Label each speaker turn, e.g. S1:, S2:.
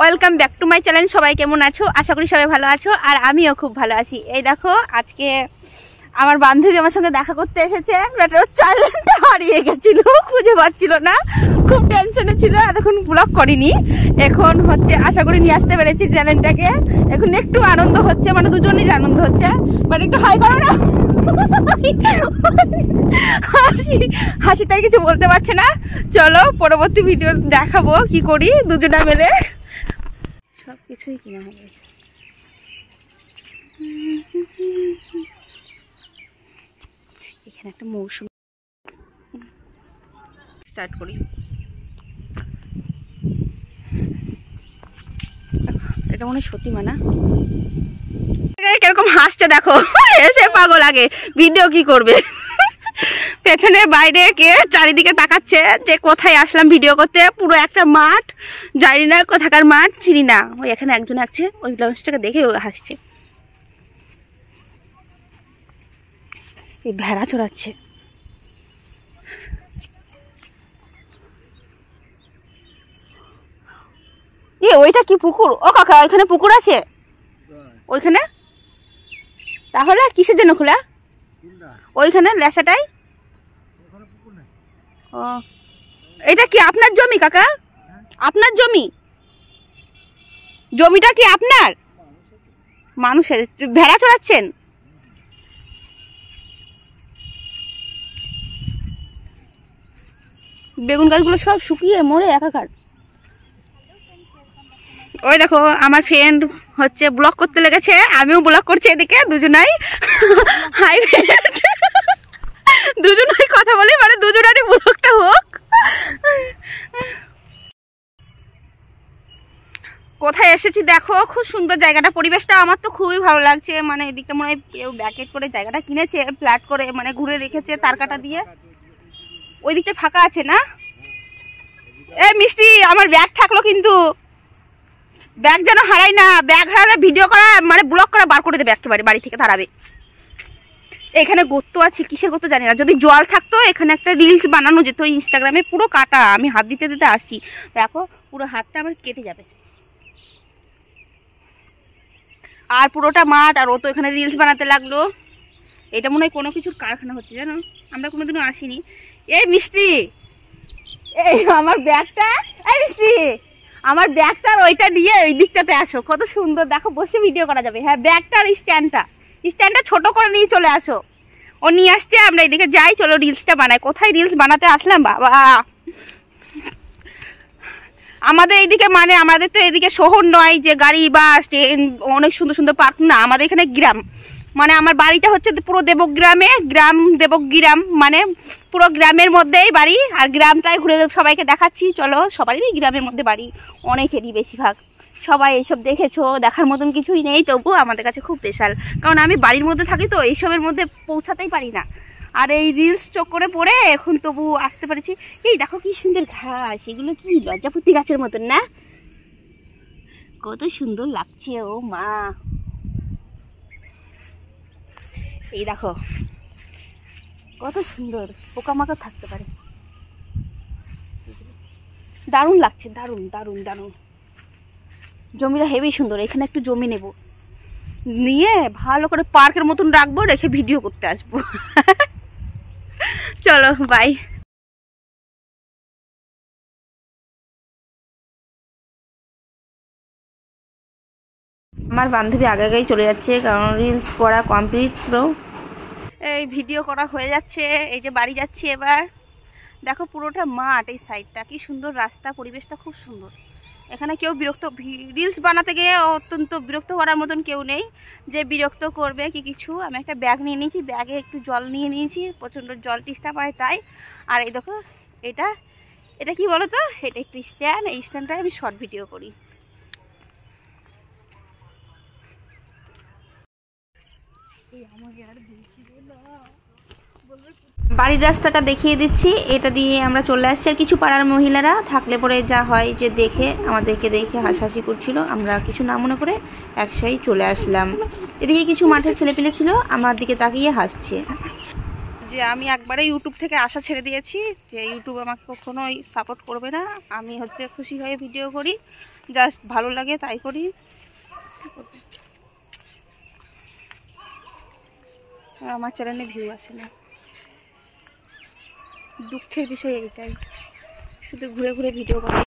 S1: Welcome back to my channel সবাই কেমন আছো আশা করি সবাই ভালো আছো আর আমিও খুব ভালো আছি এই দেখো আজকে আমার বান্ধবী আমার সঙ্গে দেখা করতে এসেছে ব্যাটার হারিয়ে গেছিল খুঁজে পাচ্ছিল না খুব টেনশনে ছিল এতক্ষণ ব্লগ করিনি এখন হচ্ছে আশা করি নিয়ে আসতে পেরেছি চ্যানেলটাকে এখন একটু আনন্দ হচ্ছে মানে দুজনেরই আনন্দ হচ্ছে মানে একটু হাই করো না হাসি হাসি তাই কিছু বলতে পারছে না চলো পরবর্তী ভিডিও দেখাবো কি করি দুজনা মেলে সব কিছুই কিনা হয়ে গেছে এখানে একটা মৌসুম স্টার্ট করি এটা মনে হয় সতী মানা কিরকম হাসছে দেখো এসে পাগল আগে ভিডিও কি করবে পেছনে বাইরে কে চারিদিকে তাকাচ্ছে যে কোথায় আসলাম ভিডিও করতে পুরো একটা মাঠ জানি না কোথাকার মাঠ চিনি না ওই এখানে একজন আছে ওই ব্লাউজটাকে দেখে ও হাসছে এই ভেড়া চড়াচ্ছে ওইটা কি পুকুর ও কাকা ওইখানে পুকুর আছে ওইখানে তাহলে কিসের জন্য খোলা ওইখানে লেসাটাই ও এটা কি আপনার জমি কাকা হ্যাঁ। আপনার জমি জমিটা কি আপনার মানুষের ভেড়া চড়াচ্ছেন বেগুন গাছগুলো সব শুকিয়ে মরে একাকার ওই দেখো আমার ফ্রেন্ড হচ্ছে ব্লক করতে লেগেছে আমিও ব্লক করছি এদিকে দুজনাই হাই ফ্রেন্ড দুজনাই কথা বলি মানে দুজনারই ব্লকটা হোক কোথায় এসেছি দেখো খুব সুন্দর জায়গাটা পরিবেশটা আমার তো খুবই ভালো লাগছে মানে এদিকটা মনে হয় কেউ ব্যাকেট করে জায়গাটা কিনেছে ফ্ল্যাট করে মানে ঘুরে রেখেছে তার কাটা দিয়ে ওই দিকটা ফাঁকা আছে না এ মিষ্টি আমার ব্যাগ থাকলো কিন্তু ব্যাগ যেন হারাই না ব্যাগ হারালে ভিডিও করা মানে ব্লক করা বার করে দেবে একেবারে বাড়ি থেকে তাড়াবে এখানে গত্য আছে কিসের গত্য জানি না যদি জল থাকতো এখানে একটা রিলস বানানো যেত ইনস্টাগ্রামে পুরো কাটা আমি হাত দিতে দিতে আসছি দেখো পুরো হাতটা আমার কেটে যাবে আর পুরোটা মাঠ আর ও তো এখানে রিলস বানাতে লাগলো এটা মনে হয় কোনো কিছুর কারখানা হচ্ছে জানো আমরা কোনোদিনও আসিনি এই মিষ্টি এই আমার ব্যাগটা এই মিষ্টি আমার ব্যাগটার ওইটা নিয়ে ওই দিকটাতে আসো কত সুন্দর দেখো বসে ভিডিও করা যাবে হ্যাঁ ব্যাগটার স্ট্যান্ডটা স্ট্যান্ডটা ছোট করে নিয়ে চলে আসো ও নিয়ে আসছে আমরা এদিকে যাই চলো রিলসটা বানাই কোথায় রিলস বানাতে আসলাম বাবা আমাদের এইদিকে মানে আমাদের তো এদিকে শহর নয় যে গাড়ি বা ট্রেন অনেক সুন্দর সুন্দর পার্ক না আমাদের এখানে গ্রাম মানে আমার বাড়িটা হচ্ছে পুরো দেবগ্রামে গ্রাম দেবগ্রাম মানে পুরো গ্রামের মধ্যেই বাড়ি আর গ্রামটাই ঘুরে সবাইকে দেখাচ্ছি চলো সবারই গ্রামের মধ্যে বাড়ি অনেকেরই বেশিরভাগ সবাই এইসব দেখেছো দেখার মতন কিছুই নেই তবু আমাদের কাছে খুব স্পেশাল কারণ আমি বাড়ির মধ্যে থাকি তো এইসবের মধ্যে পৌঁছাতেই পারি না আর এই রিলস চোখ করে পড়ে এখন তবু আসতে পারছি এই দেখো কি সুন্দর ঘাস এগুলো কি লজ্জাপতি গাছের মতন না কত সুন্দর লাগছে ও মা এই দেখো কত সুন্দর পোকামাকড় থাকতে পারে দারুণ লাগছে দারুণ দারুণ দারুণ জমিটা হেভি সুন্দর এখানে একটু জমি নেব নিয়ে ভালো করে পার্কের মতন রাখবো রেখে ভিডিও করতে আসবো চলো বাই আমার বান্ধবী আগে আগেই চলে যাচ্ছে কারণ রিলস করা কমপ্লিট এই ভিডিও করা হয়ে যাচ্ছে এই যে বাড়ি যাচ্ছি এবার দেখো পুরোটা মাঠ এই সাইডটা কি সুন্দর রাস্তা পরিবেশটা খুব সুন্দর এখানে কেউ বিরক্ত রিলস বানাতে গিয়ে অত্যন্ত বিরক্ত করার মতন কেউ নেই যে বিরক্ত করবে কি কিছু আমি একটা ব্যাগ নিয়ে নিয়েছি ব্যাগে একটু জল নিয়ে নিয়েছি প্রচণ্ড জল টিস্টা পায় তাই আর এই দেখো এটা এটা কি বলো তো এটা একটি স্ট্যান্ড এই স্ট্যান্ডটায় আমি শর্ট ভিডিও করি বাড়ির রাস্তাটা দেখিয়ে দিচ্ছি এটা দিয়ে আমরা চলে আসছি আর কিছু পাড়ার মহিলারা থাকলে পরে যা হয় যে দেখে আমাদেরকে দেখে হাসাহাসি করছিল আমরা কিছু না মনে করে একসাই চলে আসলাম এদিকে কিছু মাঠে ছেলেপেলে ছিল আমার দিকে তাকিয়ে হাসছে যে আমি একবারে ইউটিউব থেকে আশা ছেড়ে দিয়েছি যে ইউটিউব আমাকে কখনোই সাপোর্ট করবে না আমি হচ্ছে খুশি হয়ে ভিডিও করি জাস্ট ভালো লাগে তাই করি আর আমার চ্যানেলে ভিউ আসে না দুঃখের বিষয় এইটাই শুধু ঘুরে ঘুরে ভিডিও বানাই